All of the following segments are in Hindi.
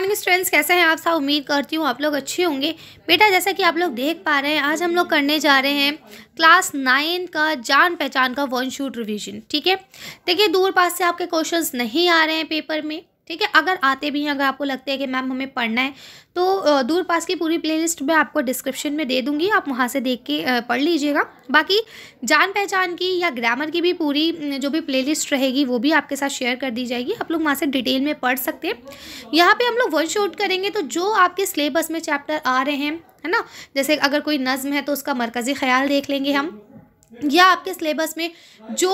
मॉर्निंग स्टूडेंट्स कैसे हैं आप सब उम्मीद करती हूँ आप लोग अच्छे होंगे बेटा जैसा कि आप लोग देख पा रहे हैं आज हम लोग करने जा रहे हैं क्लास नाइन का जान पहचान का वन शूट रिविजन ठीक है देखिए दूर पास से आपके क्वेश्चंस नहीं आ रहे हैं पेपर में ठीक है अगर आते भी हैं अगर आपको लगता है कि मैम हमें पढ़ना है तो दूर पास की पूरी प्लेलिस्ट मैं आपको डिस्क्रिप्शन में दे दूँगी आप वहाँ से देख के पढ़ लीजिएगा बाकी जान पहचान की या ग्रामर की भी पूरी जो भी प्लेलिस्ट रहेगी वो भी आपके साथ शेयर कर दी जाएगी आप लोग वहाँ से डिटेल में पढ़ सकते हैं यहाँ पर हम लोग वन शॉट करेंगे तो जो आपके सिलेबस में चैप्टर आ रहे हैं है ना जैसे अगर कोई नज़म है तो उसका मरकज़ी ख्याल देख लेंगे हम या आपके सिलेबस में जो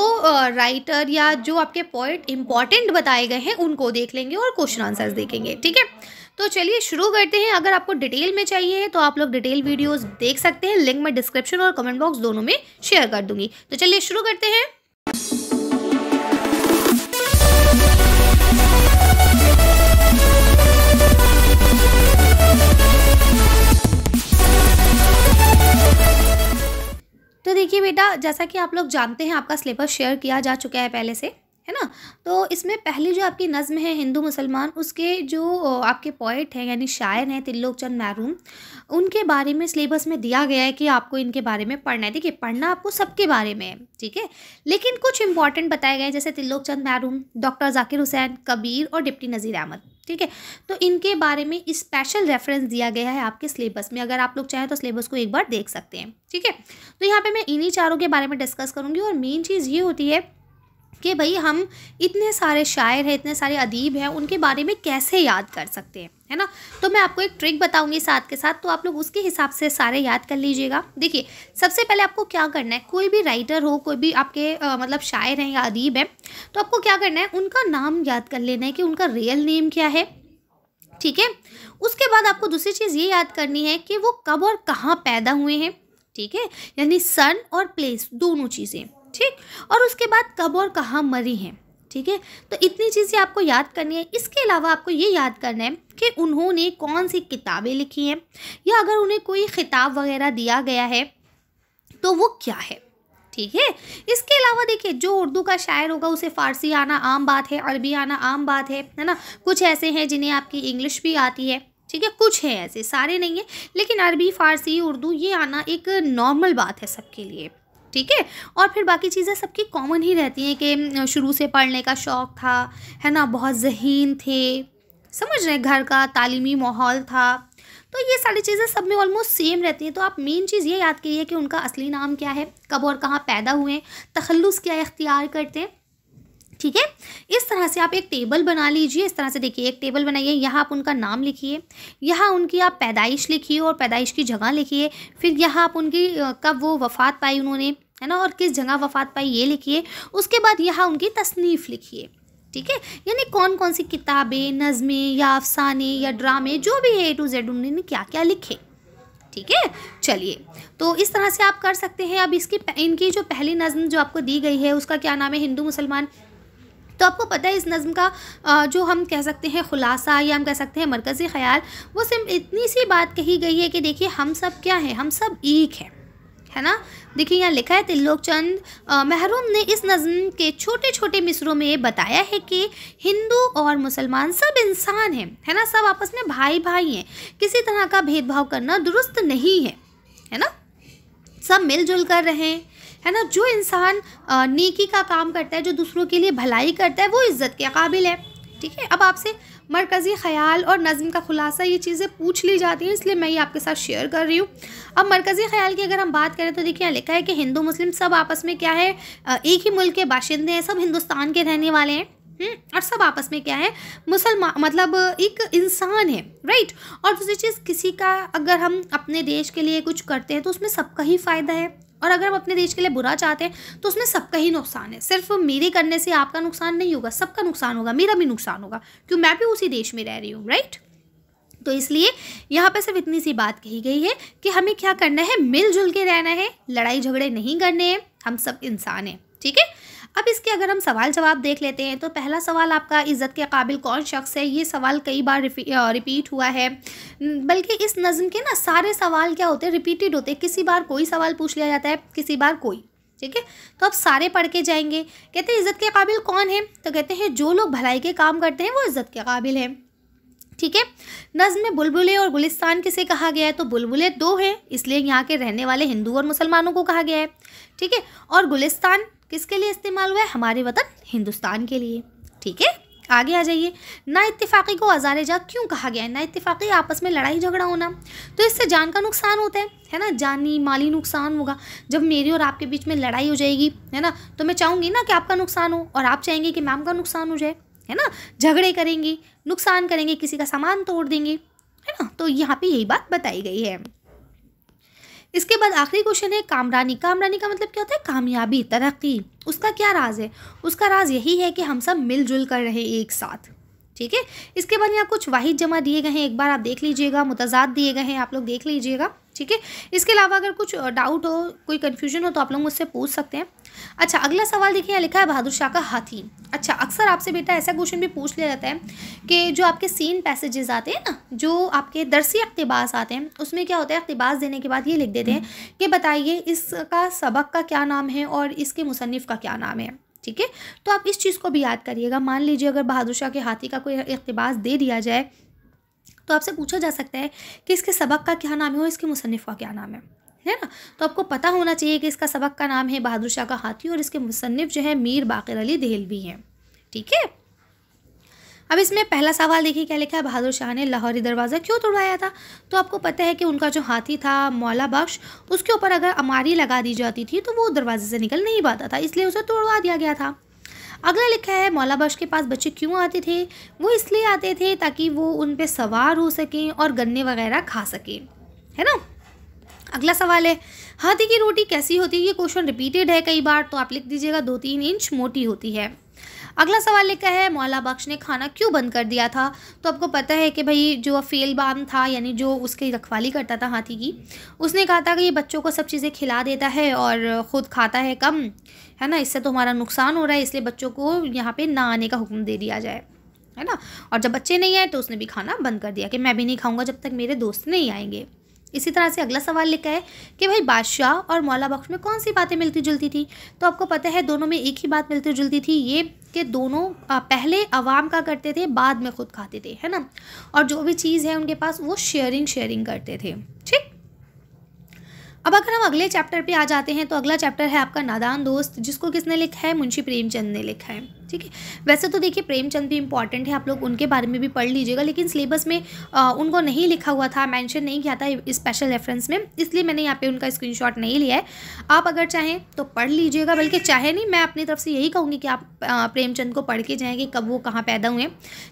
राइटर या जो आपके पॉइंट इंपॉर्टेंट बताए गए हैं उनको देख लेंगे और क्वेश्चन आंसर्स देखेंगे ठीक है तो चलिए शुरू करते हैं अगर आपको डिटेल में चाहिए तो आप लोग डिटेल वीडियोस देख सकते हैं लिंक मैं डिस्क्रिप्शन और कमेंट बॉक्स दोनों में शेयर कर दूंगी तो चलिए शुरू करते हैं तो देखिए बेटा जैसा कि आप लोग जानते हैं आपका सिलेबस शेयर किया जा चुका है पहले से है ना तो इसमें पहली जो आपकी नज़म है हिंदू मुसलमान उसके जो आपके पोइट हैं यानी शायर हैं तिल्लोक चंद महरूम उनके बारे में सिलेबस में दिया गया है कि आपको इनके बारे में पढ़ना है देखिए पढ़ना आपको सबके बारे में है ठीक है लेकिन कुछ इंपॉर्टेंट बताए गए जैसे तिल्लोक चंद महरूम डॉक्टर जाकिर हुसैन कबीर और डिप्टी नज़ीर अहमद ठीक है तो इनके बारे में स्पेशल रेफरेंस दिया गया है आपके सिलेबस में अगर आप लोग चाहें तो सिलेबस को एक बार देख सकते हैं ठीक है तो यहाँ पे मैं इन्हीं चारों के बारे में डिस्कस करूँगी और मेन चीज़ ये होती है कि भाई हम इतने सारे शायर हैं इतने सारे अदीब हैं उनके बारे में कैसे याद कर सकते हैं है ना तो मैं आपको एक ट्रिक बताऊंगी साथ के साथ तो आप लोग उसके हिसाब से सारे याद कर लीजिएगा देखिए सबसे पहले आपको क्या करना है कोई भी राइटर हो कोई भी आपके आ, मतलब शायर हैं या अदीब हैं तो आपको क्या करना है उनका नाम याद कर लेना है कि उनका रियल नेम क्या है ठीक है उसके बाद आपको दूसरी चीज़ ये याद करनी है कि वो कब और कहाँ पैदा हुए हैं ठीक है यानी सन और प्लेस दोनों चीज़ें ठीक और उसके बाद कब और कहाँ मरी हैं ठीक है तो इतनी चीज़ें आपको याद करनी है इसके अलावा आपको ये याद करना है कि उन्होंने कौन सी किताबें लिखी हैं या अगर उन्हें कोई खिताब वगैरह दिया गया है तो वो क्या है ठीक है इसके अलावा देखिए जो उर्दू का शायर होगा उसे फ़ारसी आना आम बात है अरबी आना आम बात है है ना कुछ ऐसे हैं जिन्हें आपकी इंग्लिश भी आती है ठीक है कुछ हैं ऐसे सारे नहीं हैं लेकिन अरबी फ़ारसी उर्दू ये आना एक नॉर्मल बात है सबके लिए ठीक है और फिर बाकी चीज़ें सबकी कॉमन ही रहती हैं कि शुरू से पढ़ने का शौक़ था है ना बहुत जहीन थे समझ रहे घर का तालीमी माहौल था तो ये सारी चीज़ें सब में ऑलमोस्ट सेम रहती हैं तो आप मेन चीज़ ये याद करिए कि उनका असली नाम क्या है कब और कहाँ पैदा हुए तखलुस क्या इख्तियार करते हैं ठीक है इस तरह से आप एक टेबल बना लीजिए इस तरह से देखिए एक टेबल बनाइए यहाँ आप उनका नाम लिखिए यहाँ उनकी आप पैदाइश लिखिए और पैदाइश की जगह लिखिए फिर यहाँ आप उनकी कब वो वफ़ात पाई उन्होंने है ना और किस जगह वफात पाई ये लिखिए उसके बाद यहाँ उनकी तसनीफ़ लिखिए ठीक है यानी कौन कौन सी किताबें नज़में या अफसाने या ड्रामे जो भी है ए टू जेड उन्होंने क्या क्या लिखे ठीक है चलिए तो इस तरह से आप कर सकते हैं अब इसकी इनकी जो पहली नज़म जो आपको दी गई है उसका क्या नाम है हिंदू मुसलमान तो आपको पता है इस नज़म का जो हम कह सकते हैं ख़ुलासा या हम कह सकते हैं मरकज़ी ख़्याल वो सिर्फ इतनी सी बात कही गई है कि देखिए हम सब क्या हैं हम सब एक हैं है ना देखिए यहाँ लिखा है तिलोक चंद महरूम ने इस नज़म के छोटे छोटे मिसरों में बताया है कि हिंदू और मुसलमान सब इंसान हैं है ना सब आपस में भाई भाई हैं किसी तरह का भेदभाव करना दुरुस्त नहीं है है ना सब मिलजुल कर हैं है ना जो इंसान नेकी का काम करता है जो दूसरों के लिए भलाई करता है वो इज्जत के काबिल है ठीक है अब आपसे मरकज़ी ख्याल और नज़म का ख़ुलासा ये चीज़ें पूछ ली जाती हैं इसलिए मैं ये आपके साथ शेयर कर रही हूँ अब मरकज़ी ख्याल की अगर हम बात करें तो देखिए यहाँ लिखा है कि हिंदू मुस्लिम सब आपस में क्या है एक ही मुल्क के बाशिंदे हैं सब हिंदुस्तान के रहने वाले हैं हम्म, और सब आपस में क्या है मुसलमान मतलब एक इंसान है राइट और दूसरी चीज़ किसी का अगर हम अपने देश के लिए कुछ करते हैं तो उसमें सबका ही फ़ायदा है और अगर हम अपने देश के लिए बुरा चाहते हैं तो उसमें सबका ही नुकसान है सिर्फ मेरे करने से आपका नुकसान नहीं होगा सबका नुकसान होगा मेरा भी नुकसान होगा क्यों मैं भी उसी देश में रह रही हूँ राइट तो इसलिए यहाँ पर सिर्फ इतनी सी बात कही गई है कि हमें क्या करना है मिलजुल के रहना है लड़ाई झगड़े नहीं करने हैं हम सब इंसान हैं ठीक है अब इसके अगर हम सवाल जवाब देख लेते हैं तो पहला सवाल आपका इज़्ज़त के काबिल कौन शख्स है ये सवाल कई बार रिपीट हुआ है बल्कि इस नज़म के ना सारे सवाल क्या होते हैं रिपीटेड होते हैं किसी बार कोई सवाल पूछ लिया जाता है किसी बार कोई ठीक है तो अब सारे पढ़ के जाएंगे कहते हैं इज़्ज़त के काबिल कौन है तो कहते हैं जो लोग भलाई के काम करते हैं वो इज़्ज़त के काबिल हैं ठीक है नज़म में बुलबुलें और गुलिस्तान किसे कहा गया है तो बुलबुलें दो हैं इसलिए यहाँ के रहने वाले हिंदू और मुसलमानों को कहा गया है ठीक है और गुलिस्तान किसके लिए इस्तेमाल हुआ है हमारे वतन हिंदुस्तान के लिए ठीक है आगे आ जाइए ना इतफाक़ी को आज़ार जात क्यों कहा गया है ना इतफाक़ी आपस में लड़ाई झगड़ा होना तो इससे जान का नुकसान होता है है ना जानी माली नुकसान होगा जब मेरी और आपके बीच में लड़ाई हो जाएगी है ना तो मैं चाहूँगी ना कि आपका नुकसान हो और आप चाहेंगे कि मैम का नुकसान हो जाए है ना झगड़े करेंगी नुकसान करेंगे किसी का सामान तोड़ देंगे है ना तो यहाँ पर यही बात बताई गई है इसके बाद आखिरी क्वेश्चन है कामरानी कामरानी का मतलब क्या होता है कामयाबी तरक्की उसका क्या राज है उसका राज यही है कि हम सब मिलजुल कर रहे हैं एक साथ ठीक है इसके बाद यहाँ कुछ वाहिद जमा दिए गए हैं एक बार आप देख लीजिएगा मुतजाद दिए गए हैं आप लोग देख लीजिएगा ठीक है इसके अलावा अगर कुछ डाउट हो कोई कन्फ्यूजन हो तो आप लोग मुझसे पूछ सकते हैं अच्छा अगला सवाल देखिए यहाँ लिखा है बहादुर शाह का हाथी अच्छा अक्सर आपसे बेटा ऐसा क्वेश्चन भी पूछ लिया जाता है कि जो आपके सीन पैसेजेस आते हैं ना जो आपके दरसी अकतबास आते हैं उसमें क्या होता है अकतबास देने के बाद ये लिख देते हैं हम्म। कि बताइए इसका सबक का क्या नाम है और इसके मुसनफ़ का क्या नाम है ठीक है तो आप इस चीज़ को भी याद करिएगा मान लीजिए अगर बहादुर शाह के हाथी का कोई अकतबास दे दिया जाए तो आपसे पूछा जा सकता है कि इसके सबक का क्या नाम है और इसके मुसनफ़ का क्या नाम है है ना तो आपको पता होना चाहिए कि इसका सबक का नाम है बहादुर शाह का हाथी और इसके मुसनफ़ जो है मीर बाकर अली भी हैं ठीक है अब इसमें पहला सवाल देखिए क्या लिखा है बहादुर शाह ने लाहौरी दरवाज़ा क्यों तोड़वाया था तो आपको पता है कि उनका जो हाथी था मौला बख्श उसके ऊपर अगर अमारी लगा दी जाती थी तो वो दरवाजे से निकल नहीं पाता था इसलिए उसे तोड़वा दिया गया था अगला लिखा है मौला बख्श के पास बच्चे क्यों आते थे वो इसलिए आते थे ताकि वो उन पर सवार हो सकें और गन्ने वगैरह खा सकें है ना अगला सवाल है हाथी की रोटी कैसी होती है ये क्वेश्चन रिपीटेड है कई बार तो आप लिख दीजिएगा दो तीन इंच मोटी होती है अगला सवाल लिखा है मौला बख्श ने खाना क्यों बंद कर दिया था तो आपको पता है कि भाई जो फेल बाम था यानी जो उसकी रखवाली करता था हाथी की उसने कहा था कि ये बच्चों को सब चीज़ें खिला देता है और ख़ुद खाता है कम है ना इससे तो हमारा नुकसान हो रहा है इसलिए बच्चों को यहाँ पे ना आने का हुक्म दे दिया जाए है ना और जब बच्चे नहीं आए तो उसने भी खाना बंद कर दिया कि मैं भी नहीं खाऊंगा जब तक मेरे दोस्त नहीं आएंगे इसी तरह से अगला सवाल लिखा है कि भाई बादशाह और मौला बख्श में कौन सी बातें मिलती जुलती थी तो आपको पता है दोनों में एक ही बात मिलती जुलती थी ये कि दोनों पहले अवाम का करते थे बाद में ख़ुद खाते थे है ना और जो भी चीज़ है उनके पास वो शेयरिंग शेयरिंग करते थे ठीक अब अगर हम अगले चैप्टर पे आ जाते हैं तो अगला चैप्टर है आपका नादान दोस्त जिसको किसने लिखा है मुंशी प्रेमचंद ने लिखा है ठीक है वैसे तो देखिए प्रेमचंद भी इंपॉर्टेंट है आप लोग उनके बारे में भी पढ़ लीजिएगा लेकिन सिलेबस में आ, उनको नहीं लिखा हुआ था मैंशन नहीं किया था स्पेशल रेफरेंस में इसलिए मैंने यहाँ पे उनका स्क्रीनशॉट नहीं लिया है आप अगर चाहें तो पढ़ लीजिएगा बल्कि चाहे नहीं मैं अपनी तरफ से यही कहूँगी कि आप प्रेमचंद को पढ़ के जाएँ कि कब वो कहाँ पैदा हुए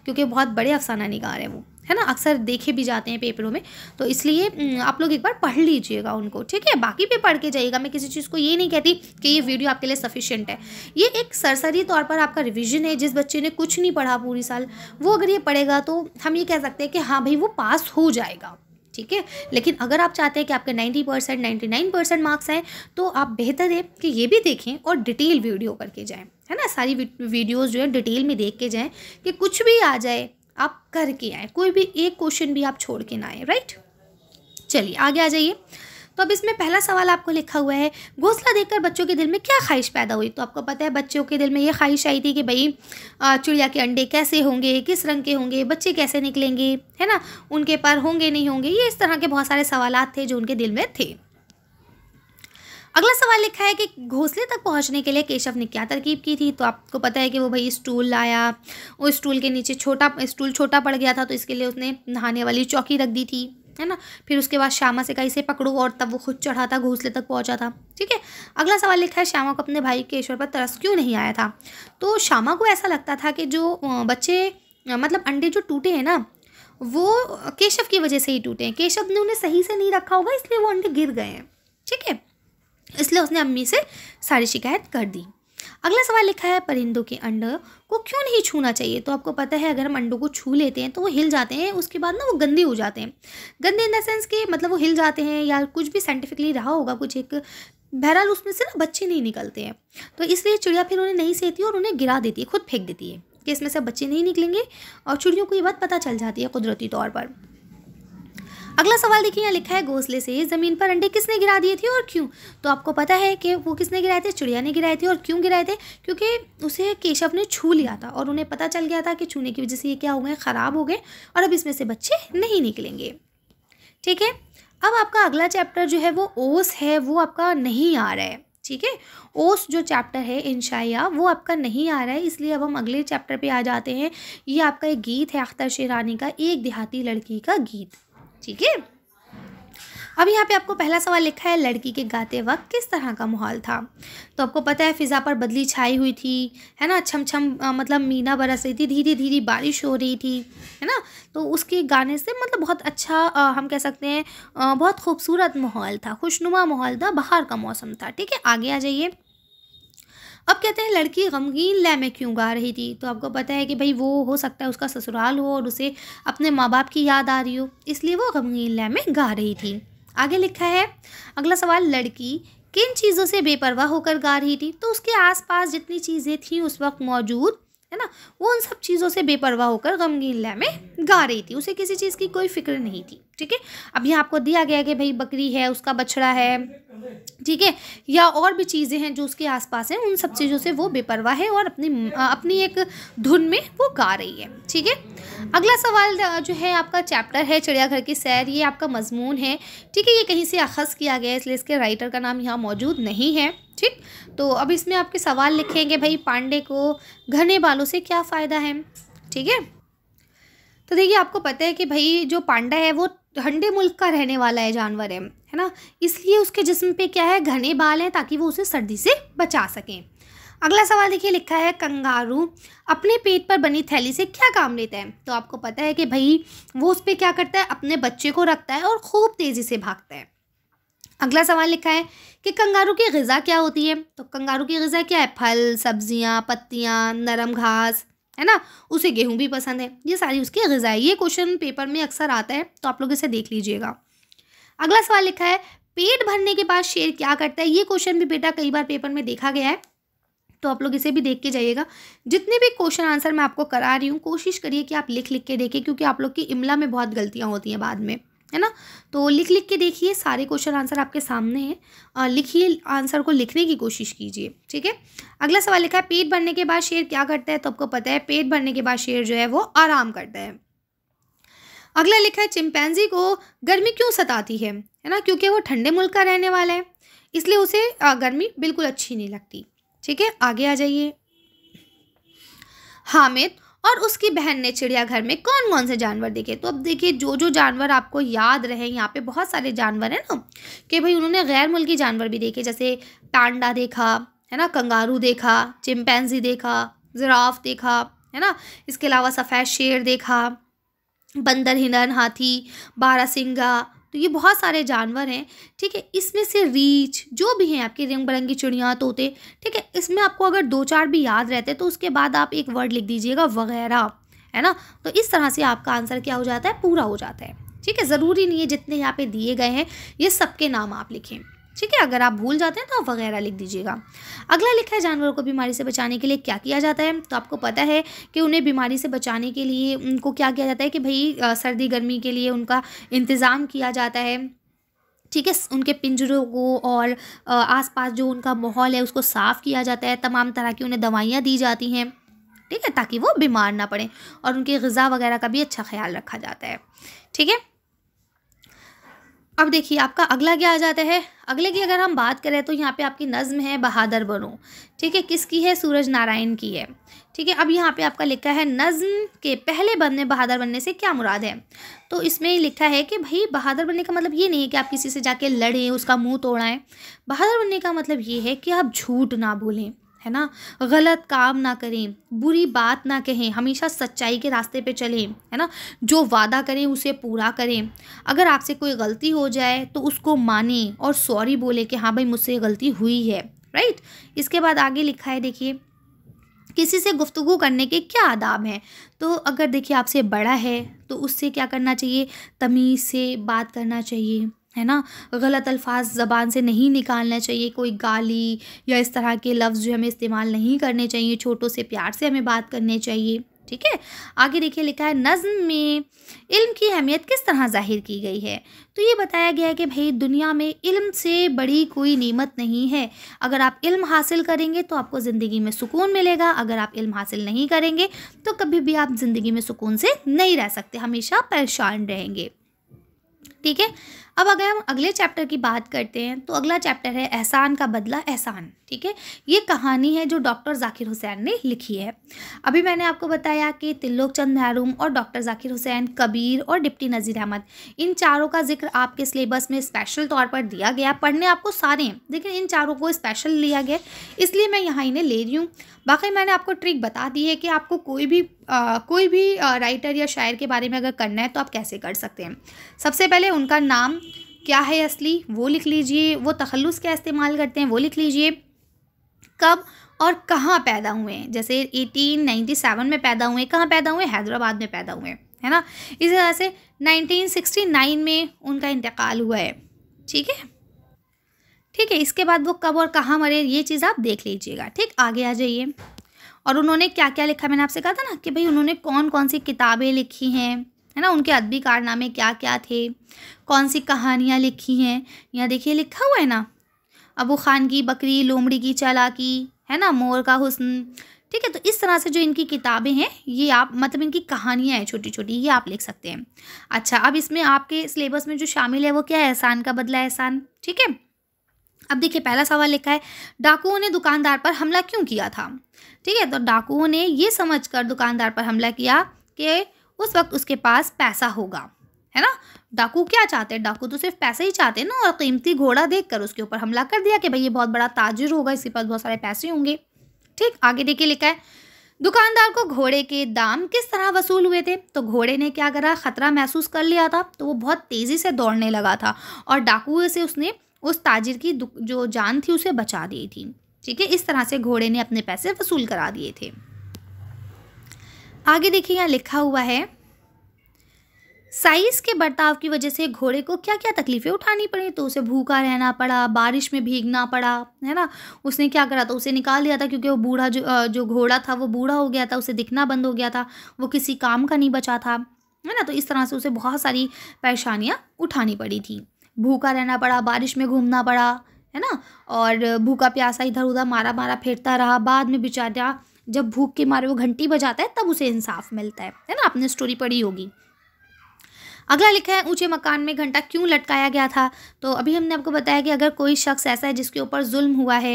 क्योंकि बहुत बड़े अफसाना निकार हैं वो है ना अक्सर देखे भी जाते हैं पेपरों में तो इसलिए आप लोग एक बार पढ़ लीजिएगा उनको ठीक है बाकी पे पढ़ के जाइएगा मैं किसी चीज़ को ये नहीं कहती कि ये वीडियो आपके लिए सफिशियंट है ये एक सरसरी तौर पर आपका रिविजन है जिस बच्चे ने कुछ नहीं पढ़ा पूरी साल वो अगर ये पढ़ेगा तो हम ये कह सकते हैं कि हाँ भाई वो पास हो जाएगा ठीक है लेकिन अगर आप चाहते हैं कि आपके 90 परसेंट नाइन्टी परसेंट मार्क्स आए तो आप बेहतर है कि ये भी देखें और डिटेल वीडियो करके जाएं है ना सारी वीडियोस जो है डिटेल में देख के जाएं कि कुछ भी आ जाए आप करके आए कोई भी एक क्वेश्चन भी आप छोड़ के ना आए राइट चलिए आगे आ जाइए तो अब इसमें पहला सवाल आपको लिखा हुआ है घोसला देखकर बच्चों के दिल में क्या ख्वाहिश पैदा हुई तो आपको पता है बच्चों के दिल में ये ख्वाहिश आई थी कि भाई चिड़िया के अंडे कैसे होंगे किस रंग के होंगे बच्चे कैसे निकलेंगे है ना उनके पर होंगे नहीं होंगे ये इस तरह के बहुत सारे सवाल थे जो उनके दिल में थे अगला सवाल लिखा है कि घोंसले तक पहुंचने के लिए केशव ने क्या तरकीब की थी तो आपको पता है कि वो भाई स्टूल लाया वो स्टूल के नीचे छोटा स्टूल छोटा पड़ गया था तो इसके लिए उसने नहाने वाली चौकी रख दी थी है ना फिर उसके बाद श्यामा से कहीं से पकड़ो और तब वो खुद चढ़ा था घोंसले तक पहुंचा था ठीक है अगला सवाल लिखा है श्यामा को अपने भाई केशव पर तरस क्यों नहीं आया था तो श्यामा को ऐसा लगता था कि जो बच्चे मतलब अंडे जो टूटे हैं ना वो केशव की वजह से ही टूटे हैं केशव ने उन्हें सही से नहीं रखा होगा इसलिए वो अंडे गिर गए हैं ठीक है इसलिए उसने अम्मी से सारी शिकायत कर दी अगला सवाल लिखा है परिंदों के अंडों को क्यों नहीं छूना चाहिए तो आपको पता है अगर हम अंडों को छू लेते हैं तो वो हिल जाते हैं उसके बाद ना वो गंदे हो जाते हैं गंदे इन द सेंस कि मतलब वो हिल जाते हैं या कुछ भी साइंटिफिकली रहा होगा कुछ एक बहरहाल उसमें से ना बच्चे नहीं निकलते हैं तो इसलिए चिड़िया फिर उन्हें नहीं सहती और उन्हें गिरा देती है खुद फेंक देती है कि इसमें से बच्चे नहीं निकलेंगे और चिड़ियों को ये बात पता चल जाती है कुदरती तौर पर अगला सवाल देखिए यहाँ लिखा है घोसले से ज़मीन पर अंडे किसने गिरा दिए थे और क्यों तो आपको पता है कि वो किसने गिराए थे चिड़िया ने गिराए थे और क्यों गिराए थे क्योंकि उसे केशव ने छू लिया था और उन्हें पता चल गया था कि छूने की वजह से ये क्या हो गए ख़राब हो गए और अब इसमें से बच्चे नहीं निकलेंगे ठीक है अब आपका अगला चैप्टर जो है वो ओस है वो आपका नहीं आ रहा है ठीक है ओस जो चैप्टर है इंशाया वो आपका नहीं आ रहा है इसलिए अब हम अगले चैप्टर पे आ जाते हैं ये आपका एक गीत है अख्तर शेरानी का एक देहाती लड़की का गीत ठीक है अब यहाँ पे आपको पहला सवाल लिखा है लड़की के गाते वक्त किस तरह का माहौल था तो आपको पता है फिज़ा पर बदली छाई हुई थी है ना छम छम मतलब मीना बरस रही थी धीरे धीरे बारिश हो रही थी है ना तो उसके गाने से मतलब बहुत अच्छा आ, हम कह सकते हैं बहुत खूबसूरत माहौल था खुशनुमा माहौल था बाहर का मौसम था ठीक है आगे आ जाइए अब कहते हैं लड़की गमगीन लय में क्यों गा रही थी तो आपको पता है कि भाई वो हो सकता है उसका ससुराल हो और उसे अपने माँ बाप की याद आ रही हो इसलिए वो गमगीन लय में गा रही थी आगे लिखा है अगला सवाल लड़की किन चीज़ों से बेपरवाह होकर गा रही थी तो उसके आसपास जितनी चीज़ें थी उस वक्त मौजूद है ना वो उन सब चीज़ों से बेपरवाह होकर गमगीन लय में गा रही थी उसे किसी चीज़ की कोई फिक्र नहीं थी ठीक है अब यहाँ आपको दिया गया कि भाई बकरी है उसका बछड़ा है ठीक है या और भी चीज़ें हैं जो उसके आसपास हैं उन सब चीज़ों से वो बेपरवाह है और अपनी अपनी एक धुन में वो गा रही है ठीक है अगला सवाल जो है आपका चैप्टर है चिड़ियाघर की सैर ये आपका मजमून है ठीक है ये कहीं से अखज़ किया गया है इसलिए इसके राइटर का नाम यहाँ मौजूद नहीं है ठीक तो अब इसमें आपके सवाल लिखेंगे भाई पांडे को घने बालों से क्या फ़ायदा है ठीक है तो देखिए आपको पता है कि भाई जो पांडा है वो ठंडे मुल्क का रहने वाला है जानवर है है ना इसलिए उसके जिस्म पे क्या है घने बाल हैं ताकि वो उसे सर्दी से बचा सकें अगला सवाल देखिए लिखा है कंगारू अपने पेट पर बनी थैली से क्या काम लेता है तो आपको पता है कि भाई वो उस पर क्या करता है अपने बच्चे को रखता है और खूब तेज़ी से भागता है अगला सवाल लिखा है कि कंगारू की गज़ा क्या होती है तो कंगारू की गज़ा क्या है फल सब्जियाँ पत्तियाँ नरम घास है ना उसे गेहूं भी पसंद है ये सारी उसकी गज़ा है ये क्वेश्चन पेपर में अक्सर आता है तो आप लोग इसे देख लीजिएगा अगला सवाल लिखा है पेट भरने के बाद शेर क्या करता है ये क्वेश्चन भी बेटा कई बार पेपर में देखा गया है तो आप लोग इसे भी देख के जाइएगा जितने भी क्वेश्चन आंसर मैं आपको करा रही हूँ कोशिश करिए कि आप लिख लिख के देखें क्योंकि आप लोग की इमला में बहुत गलतियाँ होती हैं बाद में है ना तो लिख लिख के देखिए सारे क्वेश्चन आंसर आपके सामने हैं लिखिए आंसर को लिखने की कोशिश कीजिए ठीक है अगला सवाल लिखा है पेट भरने के बाद शेर क्या करता है तो आपको पता है पेट भरने के बाद शेर जो है वो आराम करता है अगला लिखा है चिंपैंजी को गर्मी क्यों सताती है है ना क्योंकि वो ठंडे मुल्क का रहने वाला है इसलिए उसे गर्मी बिल्कुल अच्छी नहीं लगती ठीक है आगे आ जाइए हामिद और उसकी बहन ने चिड़ियाघर में कौन कौन से जानवर देखे तो अब देखिए जो जो जानवर आपको याद रहे यहाँ पे बहुत सारे जानवर हैं ना कि भाई उन्होंने गैर मुल्की जानवर भी देखे जैसे पांडा देखा है ना कंगारू देखा चिमपैंजी देखा ज़राफ देखा है ना इसके अलावा सफ़ेद शेर देखा बंदर हिनन हाथी बारासिंगा तो ये बहुत सारे जानवर हैं ठीक है इसमें से रीच जो भी हैं आपके रंग बिरंगी चिड़िया तोते ठीक है इसमें आपको अगर दो चार भी याद रहते तो उसके बाद आप एक वर्ड लिख दीजिएगा वगैरह है ना तो इस तरह से आपका आंसर क्या हो जाता है पूरा हो जाता है ठीक है ज़रूरी नहीं है जितने यहाँ पे दिए गए हैं ये सबके नाम आप लिखें ठीक है अगर आप भूल जाते हैं तो आप वगैरह लिख दीजिएगा अगला लिखा है जानवरों को बीमारी से बचाने के लिए क्या किया जाता है तो आपको पता है कि उन्हें बीमारी से बचाने के लिए उनको क्या किया जाता है कि भाई सर्दी गर्मी के लिए उनका इंतज़ाम किया जाता है ठीक है उनके पिंजरों को और आसपास जो उनका माहौल है उसको साफ़ किया जाता है तमाम तरह की उन्हें दवाइयाँ दी जाती हैं ठीक है ताकि वो बीमार ना पड़े और उनकी गज़ा वगैरह का भी अच्छा ख्याल रखा जाता है ठीक है अब देखिए आपका अगला क्या आ जाता है अगले की अगर हम बात करें तो यहाँ पे आपकी नज़म है बहादुर बनो ठीक है किसकी है सूरज नारायण की है ठीक है अब यहाँ पे आपका लिखा है नज़म के पहले बंद में बहादुर बनने से क्या मुराद है तो इसमें लिखा है कि भाई बहादुर बनने का मतलब ये नहीं है कि आप किसी से जाके लड़ें उसका मुँह तोड़ाएँ बहादुर बनने का मतलब ये है कि आप झूठ ना भूलें है ना गलत काम ना करें बुरी बात ना कहें हमेशा सच्चाई के रास्ते पे चलें है ना जो वादा करें उसे पूरा करें अगर आपसे कोई गलती हो जाए तो उसको माने और सॉरी बोले कि हाँ भाई मुझसे गलती हुई है राइट इसके बाद आगे लिखा है देखिए किसी से गुफ्तु करने के क्या आदाब हैं तो अगर देखिए आपसे बड़ा है तो उससे क्या करना चाहिए तमीज़ से बात करना चाहिए है ना गलत अल्फाज ज़बान से नहीं निकालना चाहिए कोई गाली या इस तरह के लफ्ज़ जो हमें इस्तेमाल नहीं करने चाहिए छोटों से प्यार से हमें बात करनी चाहिए ठीक है आगे देखिए लिखा है नज़म में इल्म की अहमियत किस तरह जाहिर की गई है तो ये बताया गया है कि भाई दुनिया में इल्म से बड़ी कोई नेमत नहीं है अगर आप इल्म हासिल करेंगे तो आपको ज़िंदगी में सुकून मिलेगा अगर आप इल्म हासिल नहीं करेंगे तो कभी भी आप ज़िंदगी में सुकून से नहीं रह सकते हमेशा परेशान रहेंगे ठीक है अब अगर हम अगले चैप्टर की बात करते हैं तो अगला चैप्टर है एहसान का बदला एहसान ठीक है ये कहानी है जो डॉक्टर जाकिर हुसैन ने लिखी है अभी मैंने आपको बताया कि तिल्लोक चंद महरूम और डॉक्टर जाकिर हुसैन कबीर और डिप्टी नज़ीर अहमद इन चारों का जिक्र आपके सिलेबस में स्पेशल तौर पर दिया गया पढ़ने आपको सारे हैं लेकिन इन चारों को स्पेशल लिया गया इसलिए मैं यहाँ इन्हें ले रही हूँ बाकी मैंने आपको ट्रिक बता दी है कि आपको कोई भी आ, कोई भी आ, राइटर या शायर के बारे में अगर करना है तो आप कैसे कर सकते हैं सबसे पहले उनका नाम क्या है असली वो लिख लीजिए वो तखलुस क्या इस्तेमाल करते हैं वो लिख लीजिए कब और कहाँ पैदा हुए हैं जैसे 1897 में पैदा हुए कहाँ पैदा हुए हैदराबाद में पैदा हुए है ना इसी तरह से 1969 में उनका इंतकाल हुआ है ठीक है ठीक है इसके बाद वो कब और कहाँ मरे ये चीज़ आप देख लीजिएगा ठीक आगे आ जाइए और उन्होंने क्या क्या लिखा मैंने आपसे कहा था ना कि भाई उन्होंने कौन कौन सी किताबें लिखी हैं है ना उनके अदबी कारनामे क्या क्या थे कौन सी कहानियाँ लिखी हैं यहाँ देखिए लिखा हुआ है ना अबू खान की बकरी लोमड़ी की चालाकी है ना मोर का हुसन ठीक है तो इस तरह से जो इनकी किताबें हैं ये आप मतलब इनकी कहानियाँ हैं छोटी छोटी ये आप लिख सकते हैं अच्छा अब इसमें आपके सिलेबस में जो शामिल है वो क्या है एहसान का बदला एहसान ठीक है अब देखिए पहला सवाल लिखा है डाकुओं ने दुकानदार पर हमला क्यों किया था ठीक है तो डाकुओं ने ये कर दुकानदार पर हमला किया कि उस वक्त उसके पास पैसा होगा है ना डाकू क्या चाहते हैं डाकू तो सिर्फ पैसे ही चाहते हैं ना और कीमती घोड़ा देखकर उसके ऊपर हमला कर दिया कि भाई ये बहुत बड़ा ताजिर होगा इसके पास बहुत सारे पैसे होंगे ठीक आगे देखिए लिखा है दुकानदार को घोड़े के दाम किस तरह वसूल हुए थे तो घोड़े ने क्या करा ख़तरा महसूस कर लिया था तो वो बहुत तेज़ी से दौड़ने लगा था और डाकुए से उसने उस ताजिर की जो जान थी उसे बचा दी थी ठीक है इस तरह से घोड़े ने अपने पैसे वसूल करा दिए थे आगे देखिए यहाँ लिखा हुआ है साइज के बर्ताव की वजह से घोड़े को क्या क्या तकलीफ़ें उठानी पड़ी तो उसे भूखा रहना पड़ा बारिश में भीगना पड़ा है ना उसने क्या करा था उसे निकाल दिया था क्योंकि वो बूढ़ा जो जो घोड़ा था वो बूढ़ा हो गया था उसे दिखना बंद हो गया था वो किसी काम का नहीं बचा था है ना तो इस तरह से उसे बहुत सारी परेशानियाँ उठानी पड़ी थी भूखा रहना पड़ा बारिश में घूमना पड़ा है ना और भूखा प्यासा इधर उधर मारा मारा फेरता रहा बाद में बेचारा जब भूख के मारे वो घंटी बजाता है तब उसे इंसाफ मिलता है है ना आपने स्टोरी पढ़ी होगी अगला लिखा है ऊंचे मकान में घंटा क्यों लटकाया गया था तो अभी हमने आपको बताया कि अगर कोई शख्स ऐसा है जिसके ऊपर जुल्म हुआ है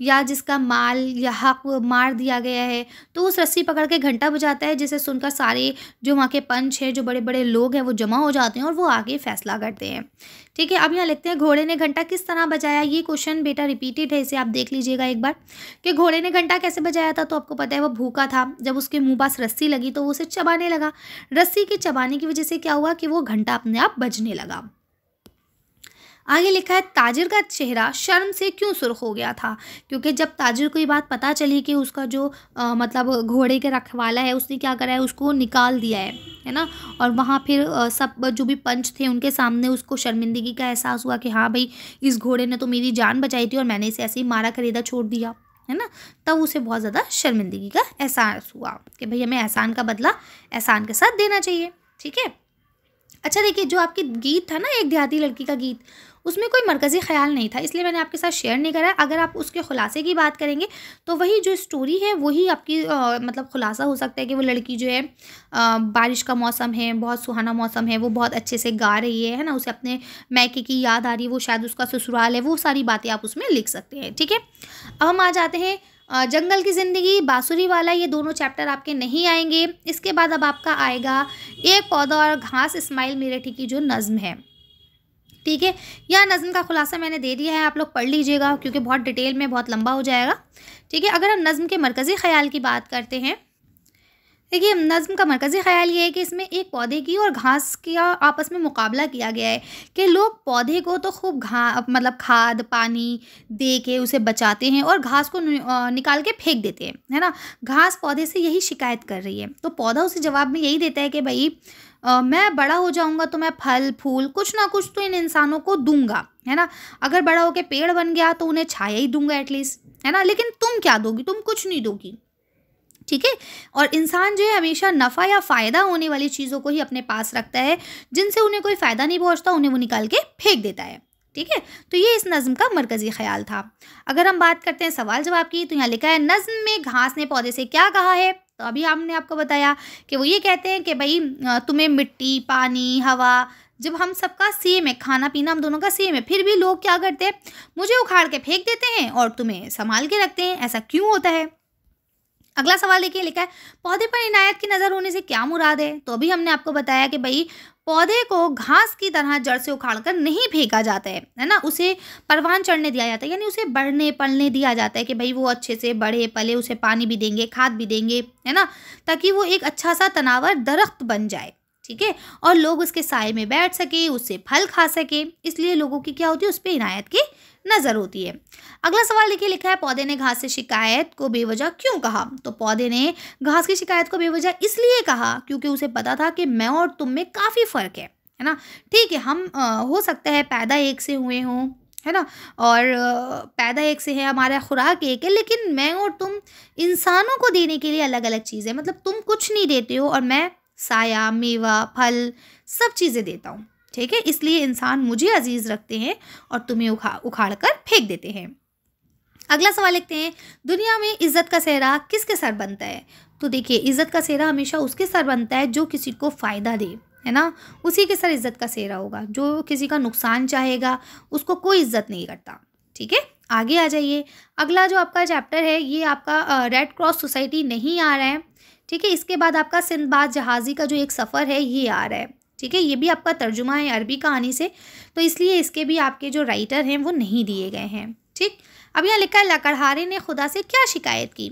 या जिसका माल या हक मार दिया गया है तो उस रस्सी पकड़ के घंटा बजाता है जिसे सुनकर सारे जो वहाँ के पंच हैं जो बड़े बड़े लोग हैं वो जमा हो जाते हैं और वो आगे फैसला करते हैं ठीक है अब यहाँ लिखते हैं घोड़े ने घंटा किस तरह बजाया ये क्वेश्चन बेटा रिपीटेड है इसे आप देख लीजिएगा एक बार कि घोड़े ने घंटा कैसे बजाया था तो आपको पता है वो भूखा था जब उसके मुँह पास रस्सी लगी तो वो उसे चबाने लगा रस्सी के चबाने की वजह से क्या हुआ कि वो घंटा अपने आप बजने लगा आगे लिखा है ताजिर का चेहरा शर्म से क्यों सुर्ख हो गया था क्योंकि जब ताजिर को ये बात पता चली कि उसका जो आ, मतलब घोड़े के रखवाला है उसने क्या करा है उसको निकाल दिया है है ना और वहाँ फिर आ, सब जो भी पंच थे उनके सामने उसको शर्मिंदगी का एहसास हुआ कि हाँ भाई इस घोड़े ने तो मेरी जान बचाई थी और मैंने इसे ऐसे ही मारा खरीदा छोड़ दिया है ना तब उसे बहुत ज़्यादा शर्मिंदगी का एहसास हुआ कि भाई हमें एहसान का बदला एहसान के साथ देना चाहिए ठीक है अच्छा देखिए जो आपकी गीत था ना एक देहाती लड़की का गीत उसमें कोई मरकज़ी ख्याल नहीं था इसलिए मैंने आपके साथ शेयर नहीं करा अगर आप उसके ख़ुलासे की बात करेंगे तो वही जो स्टोरी है वही आपकी आ, मतलब ख़ुलासा हो सकता है कि वो लड़की जो है आ, बारिश का मौसम है बहुत सुहाना मौसम है वो बहुत अच्छे से गा रही है है ना उसे अपने मैके की याद आ रही है वो शायद उसका ससुराल है वो सारी बातें आप उसमें लिख सकते हैं ठीक है अब हम आ जाते हैं जंगल की ज़िंदगी बाँसुरी वाला ये दोनों चैप्टर आपके नहीं आएंगे इसके बाद अब आपका आएगा एक पौधा और घास इस्माइल मेरेठी की जो नज़म है ठीक है यह नज़म का खुलासा मैंने दे दिया है आप लोग पढ़ लीजिएगा क्योंकि बहुत डिटेल में बहुत लंबा हो जाएगा ठीक है अगर हम नज़म के मरकज़ी ख्याल की बात करते हैं देखिए नज़म का मरकज़ी ख्याल ये है कि इसमें एक पौधे की और घास का आपस में मुकाबला किया गया है कि लोग पौधे को तो खूब घा मतलब खाद पानी दे के उसे बचाते हैं और घास को निकाल के फेंक देते हैं है ना घास पौधे से यही शिकायत कर रही है तो पौधा उसे जवाब में यही देता है कि भाई आ, मैं बड़ा हो जाऊंगा तो मैं फल फूल कुछ ना कुछ तो इन इंसानों को दूंगा है ना अगर बड़ा होकर पेड़ बन गया तो उन्हें छाया ही दूंगा एटलीस्ट है ना लेकिन तुम क्या दोगी तुम कुछ नहीं दोगी ठीक है और इंसान जो है हमेशा नफ़ा या फ़ायदा होने वाली चीज़ों को ही अपने पास रखता है जिनसे उन्हें कोई फ़ायदा नहीं पहुँचता उन्हें वो निकाल के फेंक देता है ठीक है तो ये इस नज़म का मरकज़ी ख्याल था अगर हम बात करते हैं सवाल जवाब की तो यहाँ लिखा है नज़म में घास ने पौधे से क्या कहा है तो अभी हमने आपको बताया कि वो ये कहते हैं कि भाई तुम्हें मिट्टी पानी हवा जब हम सबका सेम है खाना पीना हम दोनों का सेम है फिर भी लोग क्या करते हैं मुझे उखाड़ के फेंक देते हैं और तुम्हें संभाल के रखते हैं ऐसा क्यों होता है अगला सवाल देखिए लिखा है पौधे पर इनायत की नज़र होने से क्या मुराद है तो अभी हमने आपको बताया कि भाई पौधे को घास की तरह जड़ से उखाड़कर नहीं फेंका जाता है है ना उसे परवान चढ़ने दिया जाता है यानी उसे बढ़ने पलने दिया जाता है कि भाई वो अच्छे से बढ़े पले उसे पानी भी देंगे खाद भी देंगे है ना ताकि वो एक अच्छा सा तनावर दरख्त बन जाए ठीक है और लोग उसके साय में बैठ सके उससे फल खा सके इसलिए लोगों की क्या होती है उस पर इनायत की नज़र होती है अगला सवाल देखिए लिखा है पौधे ने घास से शिकायत को बेवजह क्यों कहा तो पौधे ने घास की शिकायत को बेवजह इसलिए कहा क्योंकि उसे पता था कि मैं और तुम में काफ़ी फ़र्क है है ना ठीक है हम आ, हो सकता है पैदा एक से हुए हों है ना और पैदा एक से है हमारा खुराक एक है लेकिन मैं और तुम इंसानों को देने के लिए अलग अलग चीज़ है मतलब तुम कुछ नहीं देते हो और मैं साया मेवा फल सब चीज़ें देता हूँ ठीक है इसलिए इंसान मुझे अजीज़ रखते हैं और तुम्हें उखा उखाड़ कर फेंक देते हैं अगला सवाल लिखते हैं दुनिया में इज्जत का सेहरा किसके सर बनता है तो देखिए इज्जत का सेहरा हमेशा उसके सर बनता है जो किसी को फ़ायदा दे है ना उसी के सर इज्जत का सेहरा होगा जो किसी का नुकसान चाहेगा उसको कोई इज्जत नहीं करता ठीक है आगे आ जाइए अगला जो आपका चैप्टर है ये आपका रेड क्रॉस सोसाइटी नहीं आ रहा है ठीक है इसके बाद आपका सिंधबाद जहाज़ी का जो एक सफ़र है ये आ रहा है ठीक है ये भी आपका तर्जुमा है अरबी कहानी से तो इसलिए इसके भी आपके जो राइटर हैं वो नहीं दिए गए हैं ठीक अब यहाँ लिखा है लकड़हारे ने खुदा से क्या शिकायत की